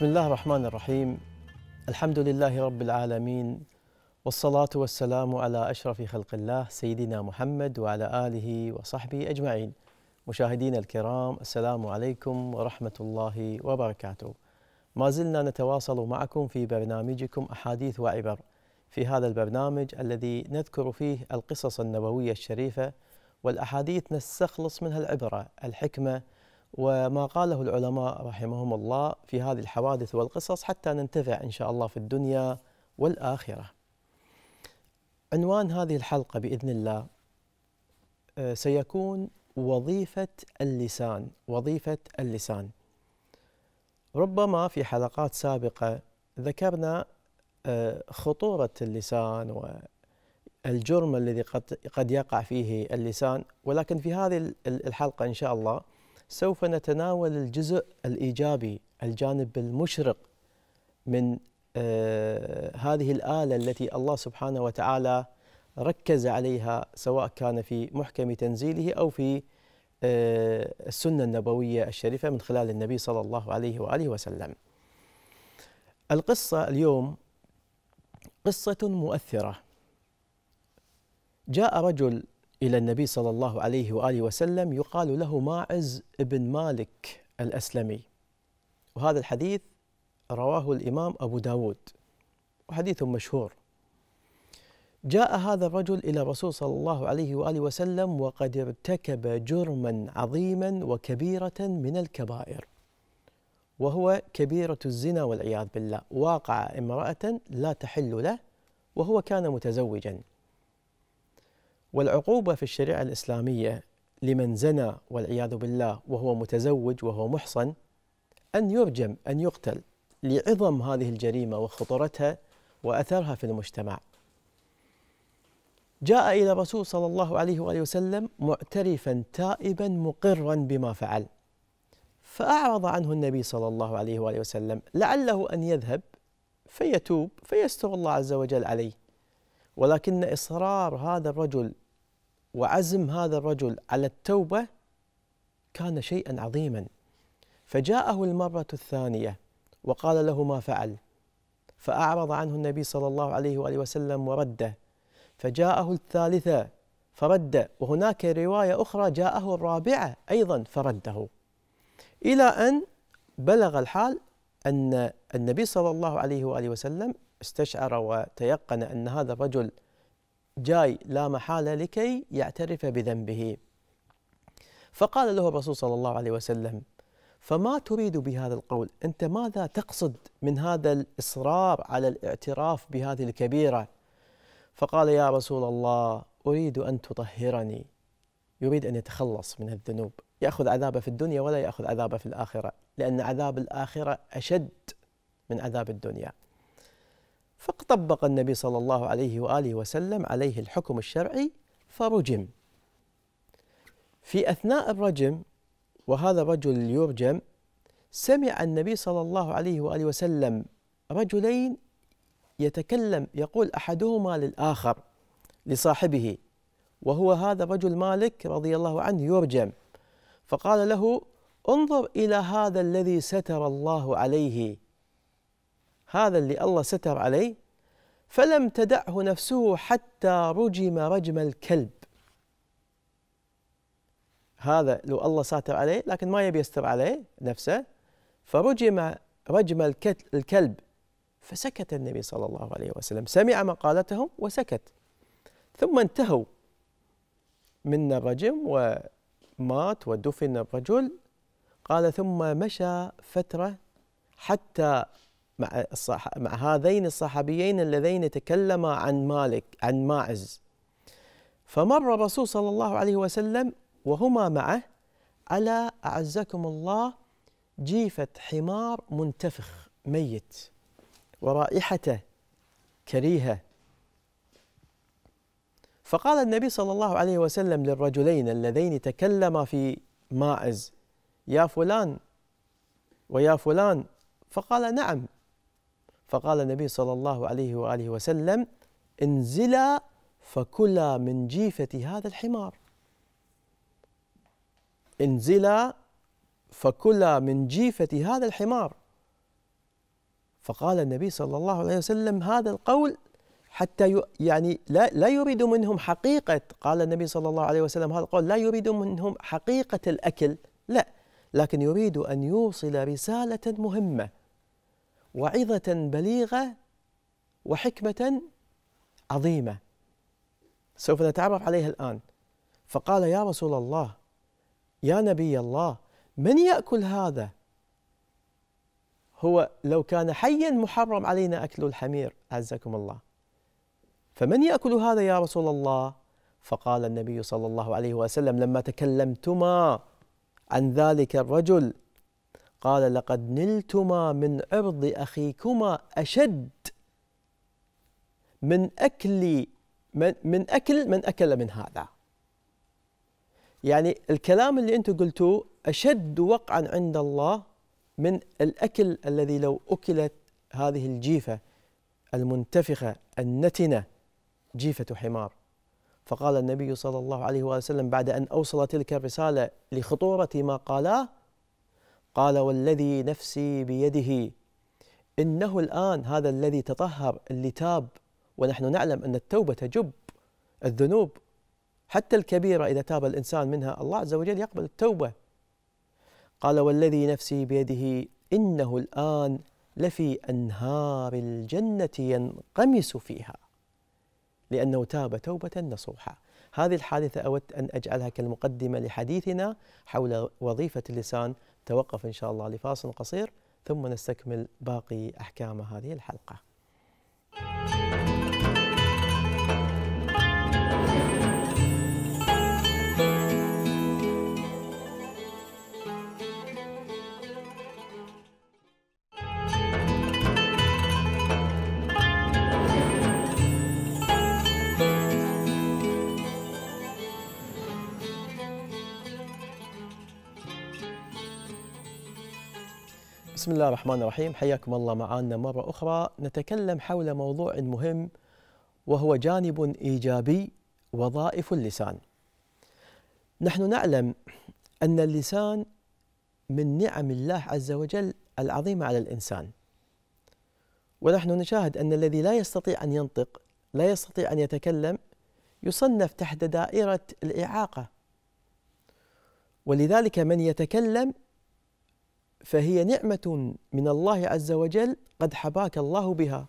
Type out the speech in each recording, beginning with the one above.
بسم الله الرحمن الرحيم الحمد لله رب العالمين والصلاة والسلام على أشرف خلق الله سيدنا محمد وعلى آله وصحبه أجمعين مشاهدينا الكرام السلام عليكم ورحمة الله وبركاته ما زلنا نتواصل معكم في برنامجكم أحاديث وعبر في هذا البرنامج الذي نذكر فيه القصص النبوية الشريفة والأحاديث نستخلص منها العبرة الحكمة وما قاله العلماء رحمهم الله في هذه الحوادث والقصص حتى ننتفع ان شاء الله في الدنيا والاخره. عنوان هذه الحلقه باذن الله آه، سيكون وظيفه اللسان، وظيفه اللسان. ربما في حلقات سابقه ذكرنا آه، خطوره اللسان والجرم الذي قد قد يقع فيه اللسان ولكن في هذه الحلقه ان شاء الله سوف نتناول الجزء الإيجابي الجانب المشرق من آه، هذه الآلة التي الله سبحانه وتعالى ركز عليها سواء كان في محكم تنزيله أو في آه، السنة النبوية الشريفة من خلال النبي صلى الله عليه وآله وسلم القصة اليوم قصة مؤثرة جاء رجل إلى النبي صلى الله عليه وآله وسلم يقال له ماعز بن مالك الأسلمي وهذا الحديث رواه الإمام أبو داود وحديث مشهور جاء هذا الرجل إلى الرسول صلى الله عليه وآله وسلم وقد ارتكب جرما عظيما وكبيرة من الكبائر وهو كبيرة الزنا والعياذ بالله واقع امرأة لا تحل له وهو كان متزوجا والعقوبة في الشريعة الإسلامية لمن زنى والعياذ بالله وهو متزوج وهو محصن أن يرجم أن يقتل لعظم هذه الجريمة وخطورتها وأثرها في المجتمع جاء إلى الرسول صلى الله عليه وآله وسلم معترفا تائبا مقرا بما فعل فأعرض عنه النبي صلى الله عليه وآله وسلم لعله أن يذهب فيتوب فيستر الله عز وجل عليه ولكن إصرار هذا الرجل وعزم هذا الرجل على التوبة كان شيئا عظيما فجاءه المرة الثانية وقال له ما فعل فأعرض عنه النبي صلى الله عليه وآله وسلم ورده فجاءه الثالثة فرد وهناك رواية أخرى جاءه الرابعة أيضا فرده إلى أن بلغ الحال أن النبي صلى الله عليه وآله وسلم استشعر وتيقن أن هذا الرجل جاي لا محالة لكي يعترف بذنبه فقال له الرسول صلى الله عليه وسلم فما تريد بهذا القول أنت ماذا تقصد من هذا الإصرار على الاعتراف بهذه الكبيرة فقال يا رسول الله أريد أن تطهرني يريد أن يتخلص من الذنوب يأخذ عذابه في الدنيا ولا يأخذ عذابه في الآخرة لأن عذاب الآخرة أشد من عذاب الدنيا فطبق النبي صلى الله عليه واله وسلم عليه الحكم الشرعي فرجم. في اثناء الرجم وهذا الرجل يرجم سمع النبي صلى الله عليه واله وسلم رجلين يتكلم يقول احدهما للاخر لصاحبه وهو هذا الرجل مالك رضي الله عنه يرجم فقال له انظر الى هذا الذي ستر الله عليه هذا اللي الله ستر عليه فلم تدعه نفسه حتى رجم رجم الكلب هذا لو الله ساتر عليه لكن ما يبي يستر عليه نفسه فرجم رجم الكلب فسكت النبي صلى الله عليه وسلم سمع مقالتهم وسكت ثم انتهوا من الرجم ومات ودفن الرجل قال ثم مشى فترة حتى مع, الصح... مع هذين الصحابيين اللذين تكلما عن مالك عن ماعز فمر الرسول صلى الله عليه وسلم وهما معه على أعزكم الله جيفة حمار منتفخ ميت ورائحته كريهة فقال النبي صلى الله عليه وسلم للرجلين اللذين تكلما في ماعز يا فلان ويا فلان فقال نعم فقال النبي صلى الله عليه وآله وسلم انزلا فكلا من جيفة هذا الحمار انزلا فكلا من جيفة هذا الحمار فقال النبي صلى الله عليه وسلم هذا القول حتى يعني لا, لا يريد منهم حقيقة قال النبي صلى الله عليه وسلم هذا القول لا يريد منهم حقيقة الأكل لا لكن يريد أن يوصل رسالة مهمة وعظة بليغة وحكمة عظيمة سوف نتعرف عليها الآن فقال يا رسول الله يا نبي الله من يأكل هذا هو لو كان حيا محرم علينا أكل الحمير عزكم الله فمن يأكل هذا يا رسول الله فقال النبي صلى الله عليه وسلم لما تكلمتما عن ذلك الرجل قال لقد نلتما من عرض أخيكما أشد من أكل من, من أكل من أكل من هذا يعني الكلام اللي أنتم قلتوه أشد وقعا عند الله من الأكل الذي لو أكلت هذه الجيفة المنتفخة النتنة جيفة حمار فقال النبي صلى الله عليه وسلم بعد أن أوصل تلك الرسالة لخطورة ما قالاه قال والذي نفسي بيده إنه الآن هذا الذي تطهر اللي تاب ونحن نعلم أن التوبة تجب الذنوب حتى الكبيرة إذا تاب الإنسان منها الله عز وجل يقبل التوبة قال والذي نفسي بيده إنه الآن لفي أنهار الجنة ينقمس فيها لأنه تاب توبة نصوحة هذه الحادثة أود أن أجعلها كالمقدمة لحديثنا حول وظيفة اللسان توقف إن شاء الله لفاصل قصير ثم نستكمل باقي أحكام هذه الحلقة بسم الله الرحمن الرحيم حياكم الله معنا مرة أخرى نتكلم حول موضوع مهم وهو جانب إيجابي وظائف اللسان نحن نعلم أن اللسان من نعم الله عز وجل العظيمة على الإنسان ونحن نشاهد أن الذي لا يستطيع أن ينطق لا يستطيع أن يتكلم يصنف تحت دائرة الإعاقة ولذلك من يتكلم فهي نعمة من الله عز وجل قد حباك الله بها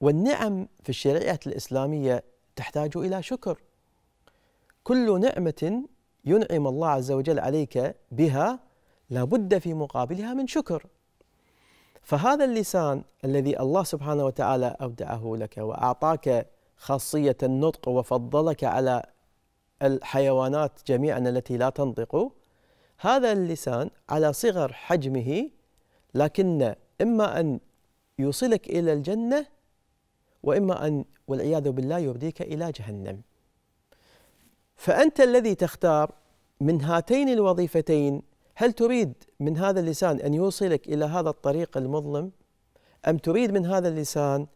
والنعم في الشريعة الإسلامية تحتاج إلى شكر كل نعمة ينعم الله عز وجل عليك بها لابد في مقابلها من شكر فهذا اللسان الذي الله سبحانه وتعالى أودعه لك وأعطاك خاصية النطق وفضلك على الحيوانات جميعا التي لا تنطق هذا اللسان على صغر حجمه لكن إما أن يوصلك إلى الجنة وإما أن والعياذ بالله يرديك إلى جهنم فأنت الذي تختار من هاتين الوظيفتين هل تريد من هذا اللسان أن يوصلك إلى هذا الطريق المظلم أم تريد من هذا اللسان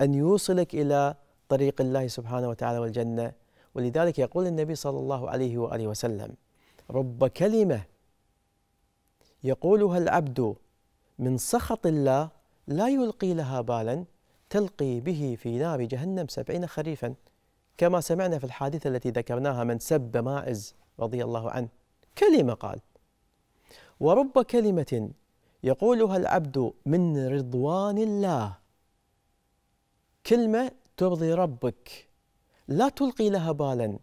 أن يوصلك إلى طريق الله سبحانه وتعالى والجنة ولذلك يقول النبي صلى الله عليه وآله وسلم رب كلمة يقولها العبد من سخط الله لا يلقي لها بالا تلقي به في نار جهنم سبعين خريفا كما سمعنا في الحادثة التي ذكرناها من سب ماعز رضي الله عنه كلمة قال ورب كلمة يقولها العبد من رضوان الله كلمة ترضي ربك لا تلقي لها بالا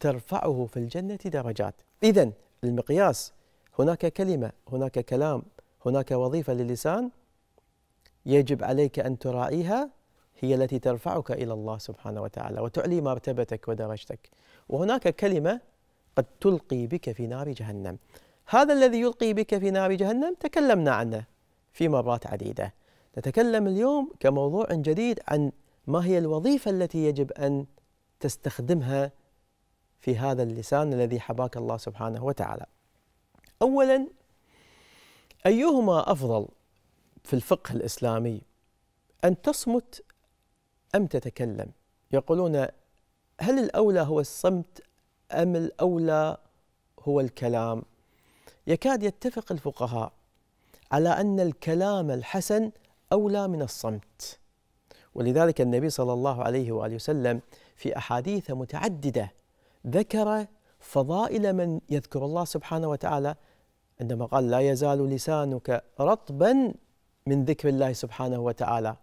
ترفعه في الجنة درجات إذا المقياس هناك كلمة هناك كلام هناك وظيفة للسان يجب عليك أن تراعيها هي التي ترفعك إلى الله سبحانه وتعالى وتعلي مرتبتك ودرجتك وهناك كلمة قد تلقي بك في نار جهنم هذا الذي يلقي بك في نار جهنم تكلمنا عنه في مرات عديدة نتكلم اليوم كموضوع جديد عن ما هي الوظيفة التي يجب أن تستخدمها في هذا اللسان الذي حباك الله سبحانه وتعالى أولا أيهما أفضل في الفقه الإسلامي أن تصمت أم تتكلم يقولون هل الأولى هو الصمت أم الأولى هو الكلام يكاد يتفق الفقهاء على أن الكلام الحسن أولى من الصمت ولذلك النبي صلى الله عليه وآله وسلم في أحاديث متعددة ذكر فضائل من يذكر الله سبحانه وتعالى عندما قال لا يزال لسانك رطبا من ذكر الله سبحانه وتعالى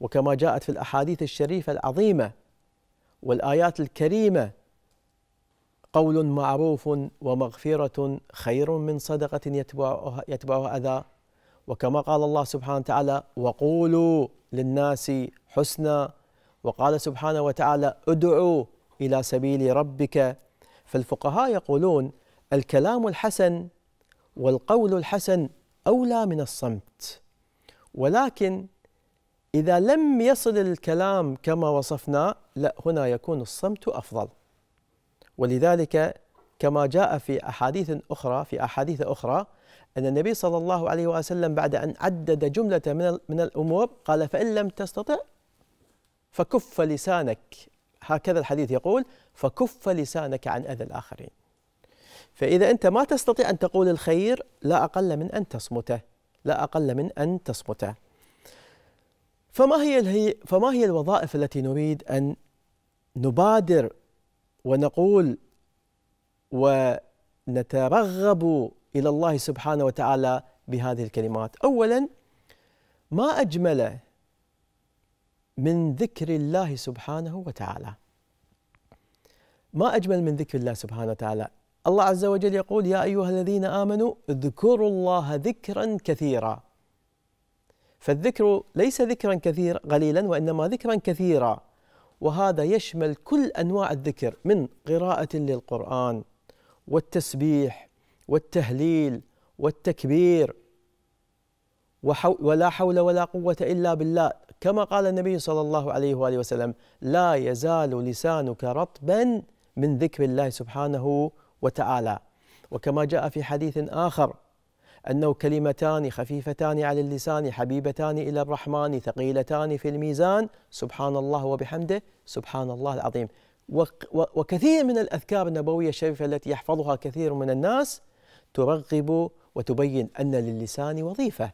وكما جاءت في الاحاديث الشريفه العظيمه والايات الكريمه قول معروف ومغفره خير من صدقه يتبعها يتبعها اذى وكما قال الله سبحانه وتعالى وقولوا للناس حسنا وقال سبحانه وتعالى ادعوا الى سبيل ربك فالفقهاء يقولون الكلام الحسن والقول الحسن أولى من الصمت ولكن إذا لم يصل الكلام كما وصفنا لا هنا يكون الصمت أفضل ولذلك كما جاء في أحاديث أخرى في أحاديث أخرى أن النبي صلى الله عليه وسلم بعد أن عدد جملة من الأمور قال فإن لم تستطع فكف لسانك هكذا الحديث يقول فكف لسانك عن أذى الآخرين فإذا أنت ما تستطيع أن تقول الخير لا أقل من أن تصمته لا أقل من أن تصمته فما هي فما هي الوظائف التي نريد أن نبادر ونقول ونترغب إلى الله سبحانه وتعالى بهذه الكلمات أولا ما أجمل من ذكر الله سبحانه وتعالى ما أجمل من ذكر الله سبحانه وتعالى الله عز وجل يقول يا أيها الذين آمنوا اذكروا الله ذكرا كثيرا فالذكر ليس ذكرا كثيرا قليلا وإنما ذكرا كثيرا وهذا يشمل كل أنواع الذكر من قراءة للقرآن والتسبيح والتهليل والتكبير ولا حول ولا قوة إلا بالله كما قال النبي صلى الله عليه وآله وسلم لا يزال لسانك رطبا من ذكر الله سبحانه وتعالى وكما جاء في حديث آخر أنه كلمتان خفيفتان على اللسان حبيبتان إلى الرحمن ثقيلتان في الميزان سبحان الله وبحمده سبحان الله العظيم وكثير من الأذكار النبوية الشريفة التي يحفظها كثير من الناس ترغب وتبين أن للسان وظيفة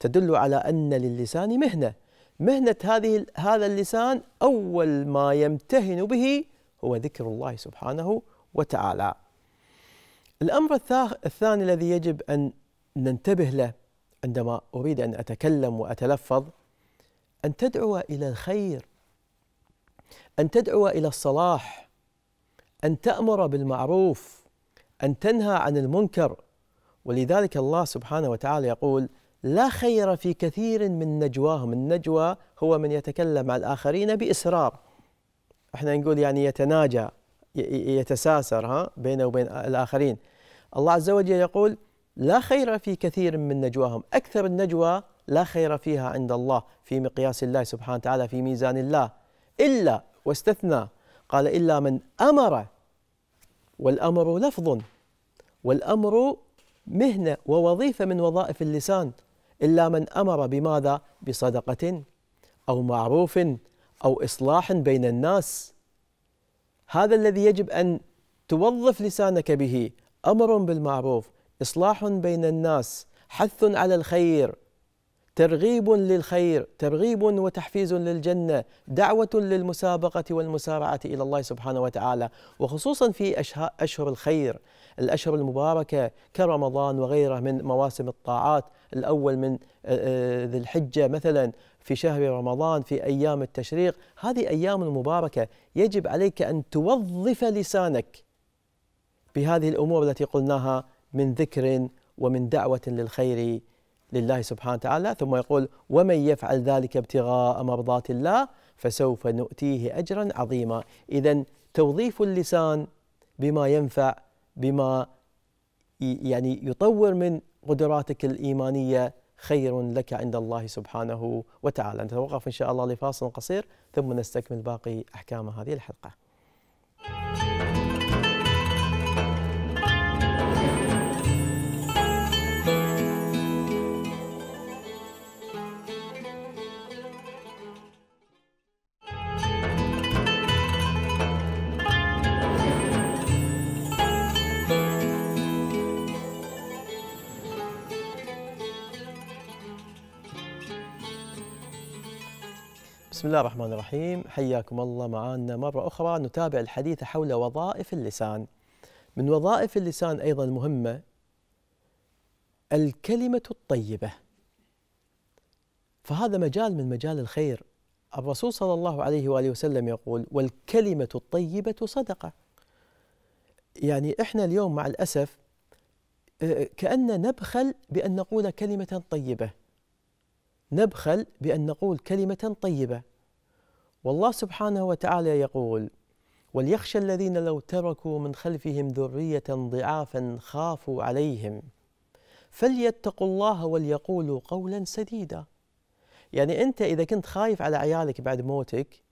تدل على أن للسان مهنة مهنة هذه هذا اللسان أول ما يمتهن به هو ذكر الله سبحانه وتعالى. الأمر الثاني الذي يجب أن ننتبه له عندما أريد أن أتكلم وأتلفظ أن تدعو إلى الخير أن تدعو إلى الصلاح أن تأمر بالمعروف أن تنهى عن المنكر ولذلك الله سبحانه وتعالى يقول: لا خير في كثير من نجواهم النجوى هو من يتكلم مع الآخرين بإسرار احنا نقول يعني يتناجى يتساسر ها بينه وبين الآخرين الله عز وجل يقول لا خير في كثير من نجواهم أكثر النجوى لا خير فيها عند الله في مقياس الله سبحانه وتعالى في ميزان الله إلا واستثنى قال إلا من أمر والأمر لفظ والأمر مهنة ووظيفة من وظائف اللسان إلا من أمر بماذا؟ بصدقة أو معروف أو إصلاح بين الناس هذا الذي يجب أن توظف لسانك به أمر بالمعروف إصلاح بين الناس حث على الخير ترغيب للخير ترغيب وتحفيز للجنه دعوه للمسابقه والمسارعه الى الله سبحانه وتعالى وخصوصا في اشهر الخير الاشهر المباركه كرمضان وغيره من مواسم الطاعات الأول من آه، آه، ذي الحجة مثلا في شهر رمضان في أيام التشريق هذه أيام مباركة يجب عليك أن توظف لسانك بهذه الأمور التي قلناها من ذكر ومن دعوة للخير لله سبحانه وتعالى ثم يقول ومن يفعل ذلك ابتغاء مرضات الله فسوف نؤتيه أجرا عظيما إذا توظيف اللسان بما ينفع بما يعني يطور من قدراتك الإيمانية خير لك عند الله سبحانه وتعالى نتوقف إن شاء الله لفاصل قصير ثم نستكمل باقي أحكام هذه الحلقة بسم الله الرحمن الرحيم حياكم الله معنا مرة أخرى نتابع الحديث حول وظائف اللسان من وظائف اللسان أيضا مهمة الكلمة الطيبة فهذا مجال من مجال الخير الرسول صلى الله عليه وآله وسلم يقول والكلمة الطيبة صدقة يعني إحنا اليوم مع الأسف آه، كأن نبخل بأن نقول كلمة طيبة نبخل بأن نقول كلمة طيبة والله سبحانه وتعالى يقول وليخشى الذين لو تركوا من خلفهم ذرية ضعافا خافوا عليهم فليتقوا الله وليقولوا قولا سديدا يعني أنت إذا كنت خايف على عيالك بعد موتك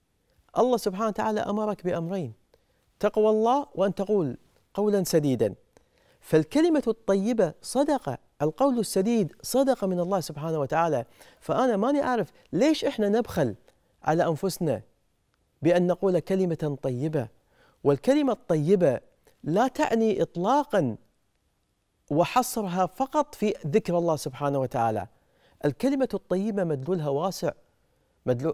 الله سبحانه وتعالى أمرك بأمرين تقوى الله وأن تقول قولا سديدا فالكلمة الطيبة صدقة القول السديد صدقة من الله سبحانه وتعالى فأنا ماني أعرف ليش إحنا نبخل على أنفسنا بأن نقول كلمة طيبة والكلمة الطيبة لا تعني إطلاقا وحصرها فقط في ذكر الله سبحانه وتعالى الكلمة الطيبة مدلولها واسع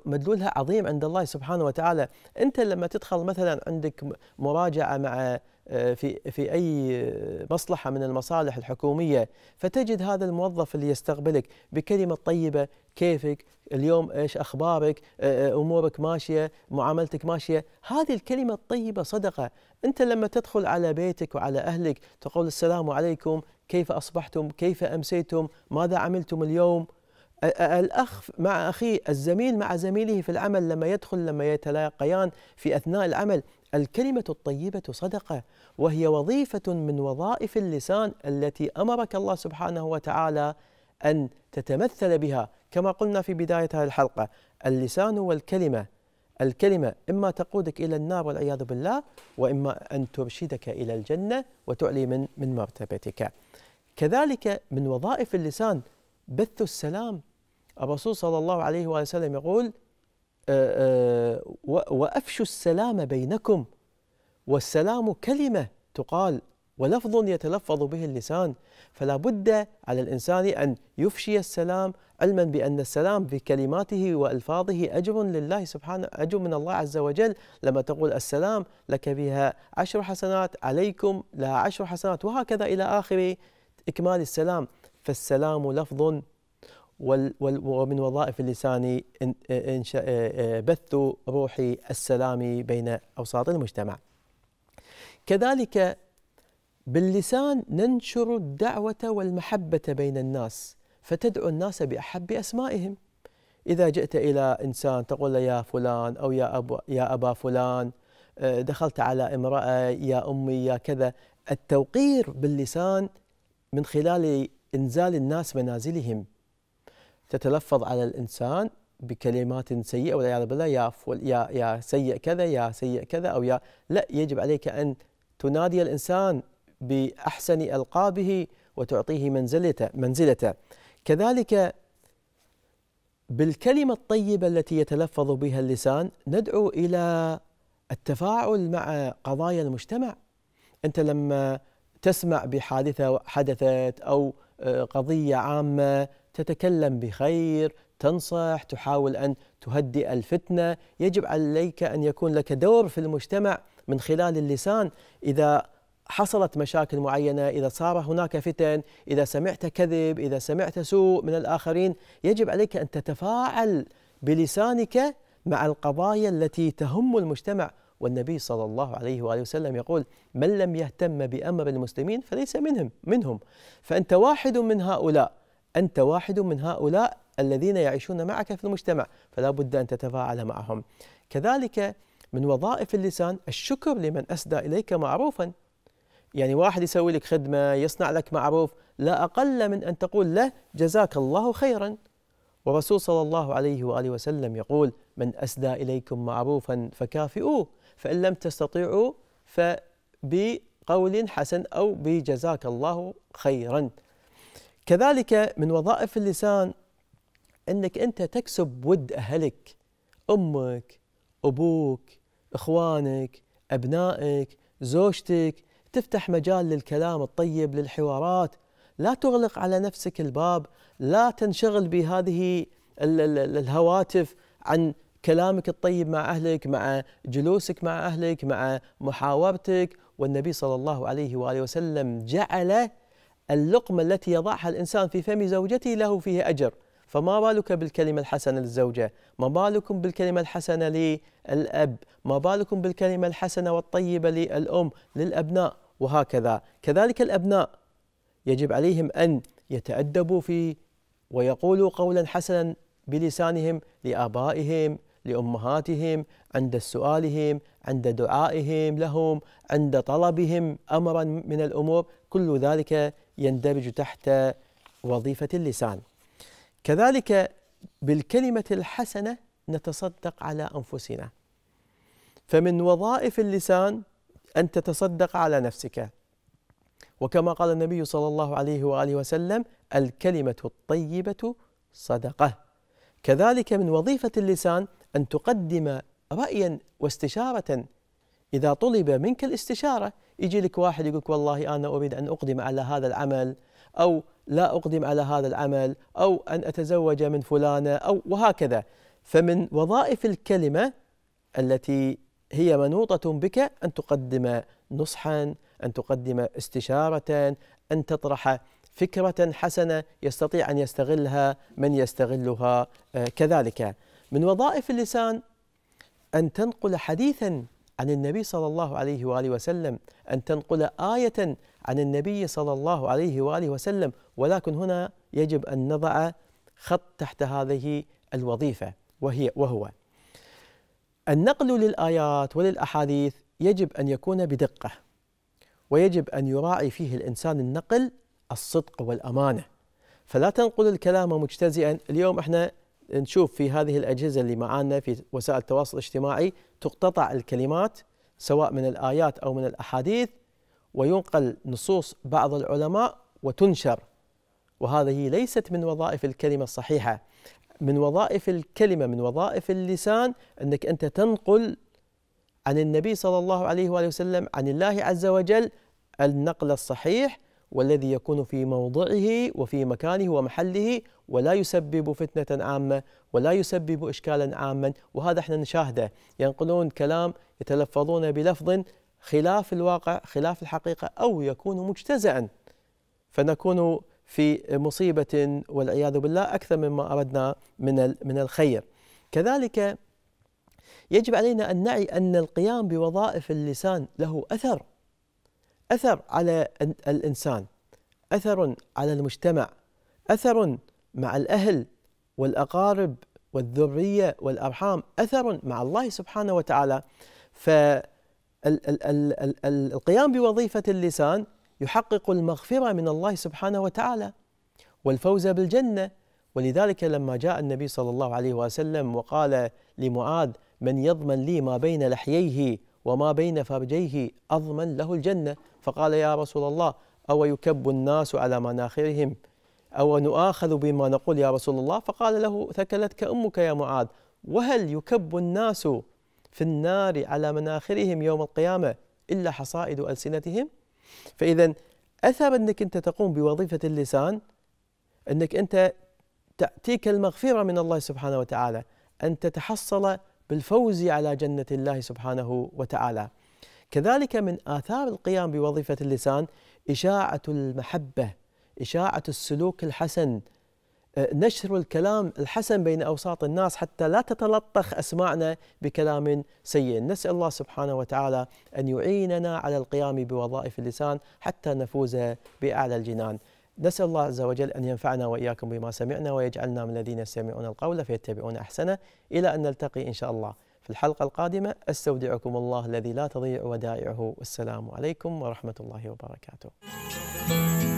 مدلولها عظيم عند الله سبحانه وتعالى أنت لما تدخل مثلا عندك مراجعة مع آه، في في اي مصلحه من المصالح الحكوميه فتجد هذا الموظف اللي يستقبلك بكلمه طيبه كيفك اليوم ايش اخبارك آه، آه، امورك ماشيه معاملتك ماشيه هذه الكلمه الطيبه صدقه انت لما تدخل على بيتك وعلى اهلك تقول السلام عليكم كيف اصبحتم كيف امسيتم ماذا عملتم اليوم الأخ مع أخيه الزميل مع زميله في العمل لما يدخل لما يتلاقيان في أثناء العمل الكلمة الطيبة صدقة وهي وظيفة من وظائف اللسان التي أمرك الله سبحانه وتعالى أن تتمثل بها كما قلنا في بداية هذه الحلقة اللسان والكلمة الكلمة إما تقودك إلى النار والعياذ بالله وإما أن ترشدك إلى الجنة وتعلي من من مرتبتك كذلك من وظائف اللسان بث السلام الرسول صلى الله عليه وآله وسلم يقول آه، آه، وأفشوا السلام بينكم والسلام كلمة تقال ولفظ يتلفظ به اللسان فلا بد على الإنسان أن يفشي السلام علما بأن السلام بكلماته وألفاظه أجر لله سبحانه أجر من الله عز وجل لما تقول السلام لك بها عشر حسنات عليكم لها عشر حسنات وهكذا إلى آخر إكمال السلام فالسلام لفظ ومن وظائف اللسان بث روح السلام بين أوساط المجتمع كذلك باللسان ننشر الدعوة والمحبة بين الناس فتدعو الناس بأحب أسمائهم إذا جئت إلى إنسان تقول له يا فلان أو يا أبو يا أبا فلان دخلت على امرأة يا أمي يا كذا التوقير باللسان من خلال إنزال الناس منازلهم تتلفظ على الانسان بكلمات سيئه والعياذ بالله يا فول يا يا سيء كذا يا سيء كذا او يا لا يجب عليك ان تنادي الانسان باحسن القابه وتعطيه منزلته منزلته كذلك بالكلمه الطيبه التي يتلفظ بها اللسان ندعو الى التفاعل مع قضايا المجتمع انت لما تسمع بحادثه حدثت او آه، قضيه عامه تتكلم بخير تنصح تحاول أن تهدئ الفتنة يجب عليك أن يكون لك دور في المجتمع من خلال اللسان إذا حصلت مشاكل معينة إذا صار هناك فتن إذا سمعت كذب إذا سمعت سوء من الآخرين يجب عليك أن تتفاعل بلسانك مع القضايا التي تهم المجتمع والنبي صلى الله عليه وآله وسلم يقول من لم يهتم بأمر المسلمين فليس منهم منهم فأنت واحد من هؤلاء أنت واحد من هؤلاء الذين يعيشون معك في المجتمع فلا بد أن تتفاعل معهم كذلك من وظائف اللسان الشكر لمن أسدى إليك معروفا يعني واحد يسوي لك خدمة يصنع لك معروف لا أقل من أن تقول له جزاك الله خيرا والرسول صلى الله عليه وآله وسلم يقول من أسدى إليكم معروفا فكافئوه فإن لم تستطيعوا فبقول حسن أو بجزاك الله خيرا كذلك من وظائف اللسان انك انت تكسب ود اهلك امك ابوك اخوانك ابنائك زوجتك تفتح مجال للكلام الطيب للحوارات لا تغلق على نفسك الباب لا تنشغل بهذه الهواتف عن كلامك الطيب مع اهلك مع جلوسك مع اهلك مع محاورتك والنبي صلى الله عليه واله وسلم جعله اللقمة التي يضعها الإنسان في فم زوجته له فيه أجر فما بالك بالكلمة الحسنة للزوجة ما بالكم بالكلمة الحسنة للأب ما بالكم بالكلمة الحسنة والطيبة للأم للأبناء وهكذا كذلك الأبناء يجب عليهم أن يتأدبوا في ويقولوا قولا حسنا بلسانهم لآبائهم لأمهاتهم عند سؤالهم عند دعائهم لهم عند طلبهم أمرا من الأمور كل ذلك يندرج تحت وظيفة اللسان كذلك بالكلمة الحسنة نتصدق على أنفسنا فمن وظائف اللسان أن تتصدق على نفسك وكما قال النبي صلى الله عليه وآله وسلم الكلمة الطيبة صدقة كذلك من وظيفة اللسان أن تقدم رأيا واستشارة إذا طلب منك الاستشارة يجي لك واحد يقول لك والله أنا أريد أن أقدم على هذا العمل أو لا أقدم على هذا العمل أو أن أتزوج من فلانة أو وهكذا فمن وظائف الكلمة التي هي منوطة بك أن تقدم نصحا أن تقدم استشارة أن تطرح فكرة حسنة يستطيع أن يستغلها من يستغلها آه، كذلك من وظائف اللسان أن تنقل حديثا عن النبي صلى الله عليه واله وسلم ان تنقل ايه عن النبي صلى الله عليه واله وسلم ولكن هنا يجب ان نضع خط تحت هذه الوظيفه وهي وهو النقل للايات وللاحاديث يجب ان يكون بدقه ويجب ان يراعي فيه الانسان النقل الصدق والامانه فلا تنقل الكلام مجتزئا اليوم احنا نشوف في هذه الاجهزه اللي معانا في وسائل التواصل الاجتماعي تقتطع الكلمات سواء من الآيات أو من الأحاديث وينقل نصوص بعض العلماء وتنشر وهذه ليست من وظائف الكلمة الصحيحة من وظائف الكلمة من وظائف اللسان أنك أنت تنقل عن النبي صلى الله عليه وآله وسلم عن الله عز وجل النقل الصحيح والذي يكون في موضعه وفي مكانه ومحله ولا يسبب فتنة عامة ولا يسبب إشكالا عاما وهذا احنا نشاهده ينقلون كلام يتلفظون بلفظ خلاف الواقع خلاف الحقيقة أو يكون مجتزئا فنكون في مصيبة والعياذ بالله أكثر مما أردنا من من الخير كذلك يجب علينا أن نعي أن القيام بوظائف اللسان له أثر أثر على الإنسان أثر على المجتمع أثر مع الأهل والأقارب والذرية والأرحام أثر مع الله سبحانه وتعالى فالقيام بوظيفة اللسان يحقق المغفرة من الله سبحانه وتعالى والفوز بالجنة ولذلك لما جاء النبي صلى الله عليه وسلم وقال لمعاذ من يضمن لي ما بين لحييه وما بين فرجيه أضمن له الجنة فقال يا رسول الله أو يكب الناس على مناخرهم أو نؤاخذ بما نقول يا رسول الله فقال له ثكلتك أمك يا معاذ وهل يكب الناس في النار على مناخرهم يوم القيامة إلا حصائد ألسنتهم فإذا أثر أنك أنت تقوم بوظيفة اللسان أنك أنت تأتيك المغفرة من الله سبحانه وتعالى أن تتحصل بالفوز على جنة الله سبحانه وتعالى كذلك من آثار القيام بوظيفة اللسان إشاعة المحبة إشاعة السلوك الحسن آه، نشر الكلام الحسن بين أوساط الناس حتى لا تتلطخ أسماعنا بكلام سيء نسأل الله سبحانه وتعالى أن يعيننا على القيام بوظائف اللسان حتى نفوز بأعلى الجنان نسأل الله عز وجل أن ينفعنا وإياكم بما سمعنا ويجعلنا من الذين يستمعون القول فيتبعون أحسنه إلى أن نلتقي إن شاء الله في الحلقة القادمة أستودعكم الله الذي لا تضيع ودائعه والسلام عليكم ورحمة الله وبركاته